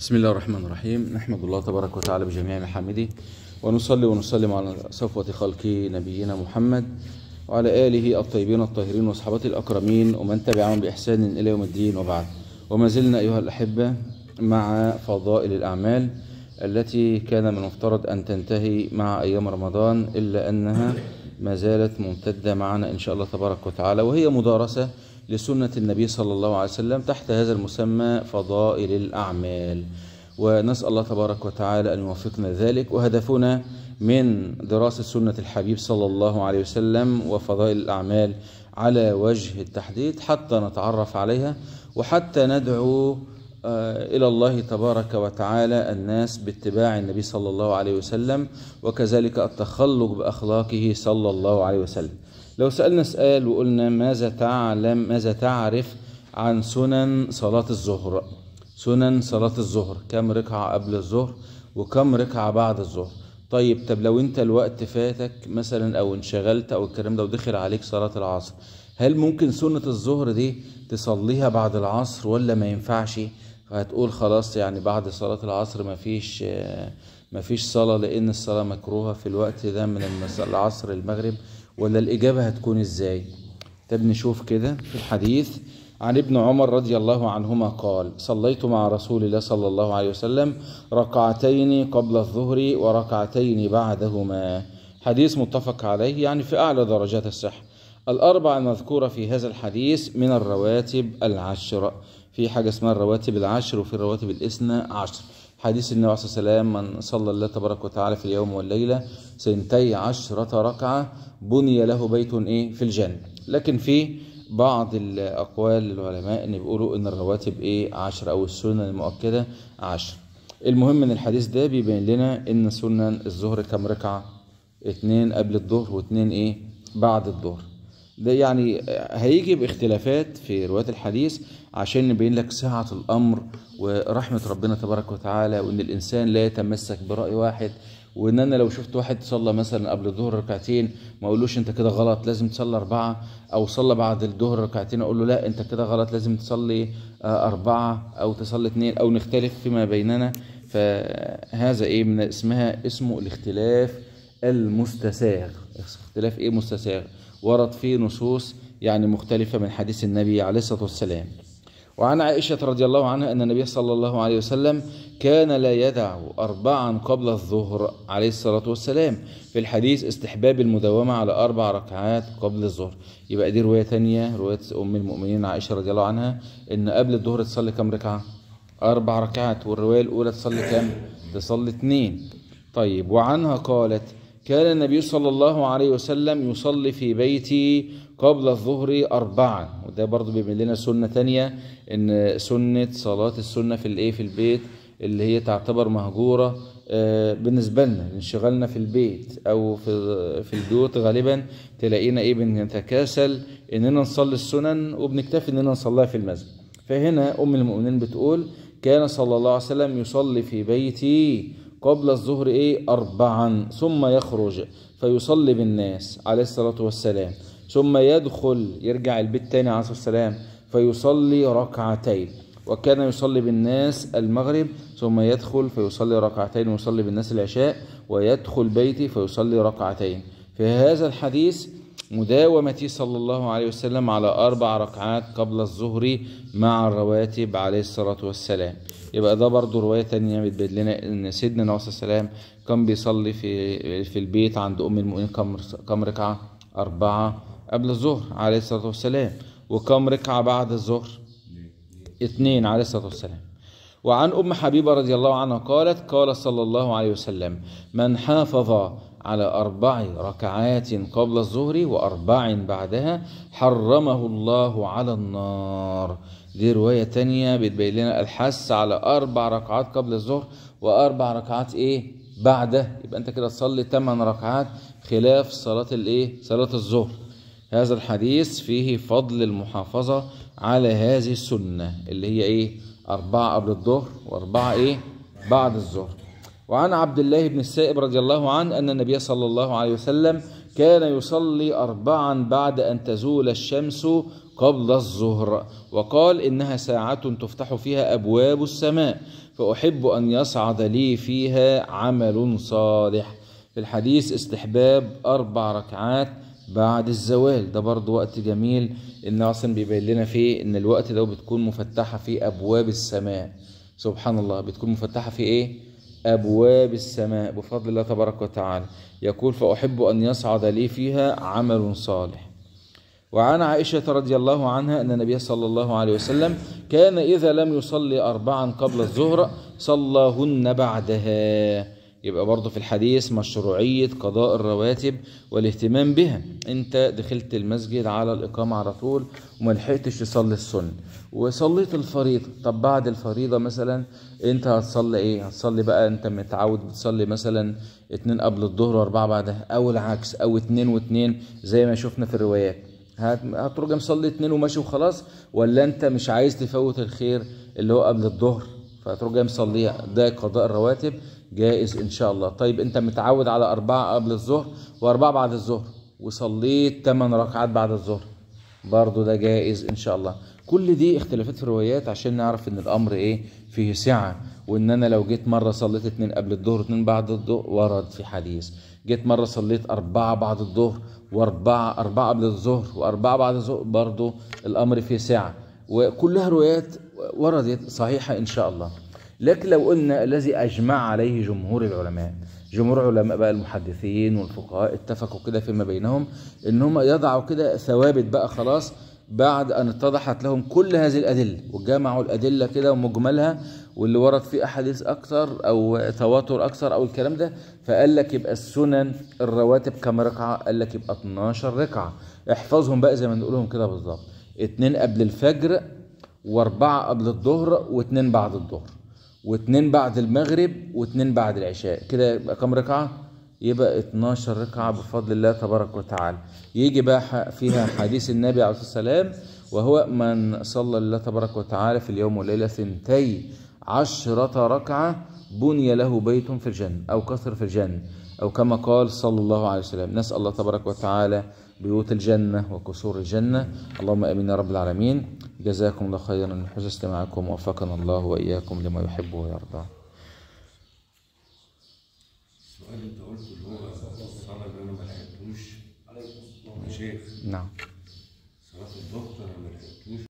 بسم الله الرحمن الرحيم نحمد الله تبارك وتعالى بجميع محامده ونصلي ونسلم على صفوة خلق نبينا محمد وعلى آله الطيبين الطاهرين وصحابته الأكرمين ومن تبعهم بإحسان إلى يوم الدين وبعد وما زلنا أيها الأحبة مع فضائل الأعمال التي كان من المفترض أن تنتهي مع أيام رمضان إلا أنها ما زالت ممتدة معنا إن شاء الله تبارك وتعالى وهي مدارسة لسنة النبي صلى الله عليه وسلم تحت هذا المسمى فضائل الأعمال ونسأل الله تبارك وتعالى أن يوفقنا ذلك وهدفنا من دراسة سنة الحبيب صلى الله عليه وسلم وفضائل الأعمال على وجه التحديد حتى نتعرف عليها وحتى ندعو آه، إلى الله تبارك وتعالى الناس باتباع النبي صلى الله عليه وسلم وكذلك التخلق بأخلاقه صلى الله عليه وسلم لو سألنا سؤال وقلنا ماذا تعلم ماذا تعرف عن سنن صلاة الظهر سنن صلاة الظهر كم ركعة قبل الظهر وكم ركعة بعد الظهر طيب طب لو انت الوقت فاتك مثلا او انشغلت او الكلام ده ودخل عليك صلاة العصر هل ممكن سنة الظهر دي تصليها بعد العصر ولا ما ينفعش فهتقول خلاص يعني بعد صلاة العصر مفيش مفيش صلاة لأن الصلاة مكروهة في الوقت ده من العصر المغرب ولا الإجابة هتكون إزاي طب نشوف كده في الحديث عن ابن عمر رضي الله عنهما قال صليت مع رسول الله صلى الله عليه وسلم ركعتين قبل الظهر وركعتين بعدهما حديث متفق عليه يعني في أعلى درجات الصحة الأربع المذكورة في هذا الحديث من الرواتب العشر في حاجة اسمها الرواتب العشر وفي الرواتب الاثنى عشر حديث النبي عليه الصلاة والسلام من صلى الله تبارك وتعالى في اليوم والليلة سنتي عشرة ركعة بني له بيت إيه في الجنة لكن في بعض الأقوال للعلماء إن بيقولوا إن الرواتب إيه عشر أو السنن المؤكدة عشر المهم من الحديث ده بيبين لنا إن سنن الظهر كم ركعة اتنين قبل الظهر واتنين إيه بعد الظهر ده يعني هيجي باختلافات في رواية الحديث عشان نبين لك سعة الأمر ورحمة ربنا تبارك وتعالى وإن الإنسان لا يتمسك برأي واحد وإن أنا لو شفت واحد صلى مثلا قبل الظهر ركعتين ما أقولوش أنت كده غلط لازم تصلي أربعة أو صلى بعد الظهر ركعتين أقول له لا أنت كده غلط لازم تصلي آه، أربعة أو تصلي اثنين أو نختلف فيما بيننا فهذا إيه من اسمها اسمه الاختلاف المستساغ اختلاف إيه مستساغ ورد فيه نصوص يعني مختلفة من حديث النبي عليه الصلاة والسلام وعن عائشة رضي الله عنها أن النبي صلى الله عليه وسلم كان لا يدع أربعا قبل الظهر عليه الصلاة والسلام في الحديث استحباب المداومة على أربع ركعات قبل الظهر يبقى دي رواية تانية رواية أم المؤمنين عائشة رضي الله عنها إن قبل الظهر تصلي كام ركعة؟ أربع ركعات والرواية الأولى تصلي كم؟ تصلي اثنين طيب وعنها قالت كان النبي صلى الله عليه وسلم يصلي في بيتي قبل الظهر أربعة وده برضو بيبين لنا سنة تانية إن سنة صلاة السنة في الإيه في البيت اللي هي تعتبر مهجورة آه، بالنسبة لنا انشغالنا في البيت أو في في البيوت غالبا تلاقينا إيه بنتكاسل إننا نصلي السنن وبنكتفي إننا نصليها في المسجد فهنا أم المؤمنين بتقول كان صلى الله عليه وسلم يصلي في بيتي قبل الظهر إيه أربعا ثم يخرج فيصلي بالناس عليه الصلاة والسلام ثم يدخل يرجع البيت تاني عليه الصلاة والسلام فيصلي ركعتين وكان يصلي بالناس المغرب ثم يدخل فيصلي ركعتين ويصلي بالناس العشاء ويدخل بيتي فيصلي ركعتين في هذا الحديث مداومتي صلى الله عليه وسلم على أربع ركعات قبل الظهر مع الرواتب عليه الصلاة والسلام يبقى ده برضه رواية تانية بتبين لنا إن سيدنا النبي صلى الله عليه وسلم كان بيصلي في في البيت عند أم المؤمنين كم كم ركعة؟ أربعة قبل الظهر عليه الصلاة والسلام وكم ركعة بعد الظهر؟ اثنين عليه الصلاة والسلام وعن أم حبيبة رضي الله عنها قالت قال صلى الله عليه وسلم من حافظ على أربع ركعات قبل الظهر وأربع بعدها حرمه الله على النار دي رواية تانية بتبين لنا الحث على أربع ركعات قبل الظهر وأربع ركعات إيه بعده يبقى أنت كده تصلي ثمان ركعات خلاف صلاة الإيه صلاة الظهر هذا الحديث فيه فضل المحافظة على هذه السنة اللي هي إيه أربعة قبل الظهر وأربعة إيه بعد الظهر وعن عبد الله بن السائب رضي الله عنه أن النبي صلى الله عليه وسلم كان يصلي أربعا بعد أن تزول الشمس قبل الظهر وقال إنها ساعة تفتح فيها أبواب السماء فأحب أن يصعد لي فيها عمل صالح في الحديث استحباب أربع ركعات بعد الزوال ده برضو وقت جميل ان اصلا بيبين لنا فيه ان الوقت ده بتكون مفتحه في ابواب السماء سبحان الله بتكون مفتحه في ايه ابواب السماء بفضل الله تبارك وتعالى يقول فاحب ان يصعد لي فيها عمل صالح وعن عائشة رضي الله عنها أن النبي صلى الله عليه وسلم كان إذا لم يصلي أربعا قبل الظهر صلاهن بعدها يبقى برضه في الحديث مشروعية قضاء الرواتب والاهتمام بها انت دخلت المسجد على الإقامة على طول وما لحقتش تصلي السنة وصليت الفريضة طب بعد الفريضة مثلا انت هتصلي ايه هتصلي بقى انت متعود بتصلي مثلا اتنين قبل الظهر واربعة بعدها او العكس او اتنين واتنين زي ما شفنا في الروايات هترجع مصلي اتنين وماشي وخلاص ولا انت مش عايز تفوت الخير اللي هو قبل الظهر فتروح جاي مصليها ده قضاء الرواتب جائز ان شاء الله طيب انت متعود على اربعه قبل الظهر واربعه بعد الظهر وصليت ثمان ركعات بعد الظهر برضه ده جائز ان شاء الله كل دي اختلافات في الروايات عشان نعرف ان الامر ايه فيه سعه وان انا لو جيت مره صليت اثنين قبل الظهر واثنين بعد الظهر ورد في حديث جيت مره صليت اربعه بعد الظهر واربعه اربعه قبل الظهر واربعه بعد الظهر برضه الامر فيه سعه وكلها روايات وردت صحيحة إن شاء الله لكن لو قلنا الذي أجمع عليه جمهور العلماء جمهور علماء بقى المحدثين والفقهاء اتفقوا كده فيما بينهم ان هم يضعوا كده ثوابت بقى خلاص بعد ان اتضحت لهم كل هذه الادله وجمعوا الادله كده ومجملها واللي ورد فيه احاديث اكثر او تواتر اكثر او الكلام ده فقال لك يبقى السنن الرواتب كم ركعه؟ قال لك يبقى 12 ركعه احفظهم بقى زي ما نقولهم كده بالظبط اتنين قبل الفجر واربعة قبل الظهر واتنين بعد الظهر واتنين بعد المغرب واتنين بعد العشاء كده يبقى كام ركعة يبقى 12 ركعة بفضل الله تبارك وتعالى يجي بقى فيها حديث النبي عليه الصلاة والسلام وهو من صلى الله تبارك وتعالى في اليوم والليلة ثنتي عشرة ركعة بني له بيت في الجنة أو قصر في الجنة أو كما قال صلى الله عليه وسلم نسأل الله تبارك وتعالى بيوت الجنة وقصور الجنة اللهم أمين يا رب العالمين جزاكم الله خيرا من حسن استماعكم ووفقنا الله وإياكم لما يحب ويرضى السؤال اللي انت قلته اللي هو الصلاه انا ما لحقتوش يا شيخ نعم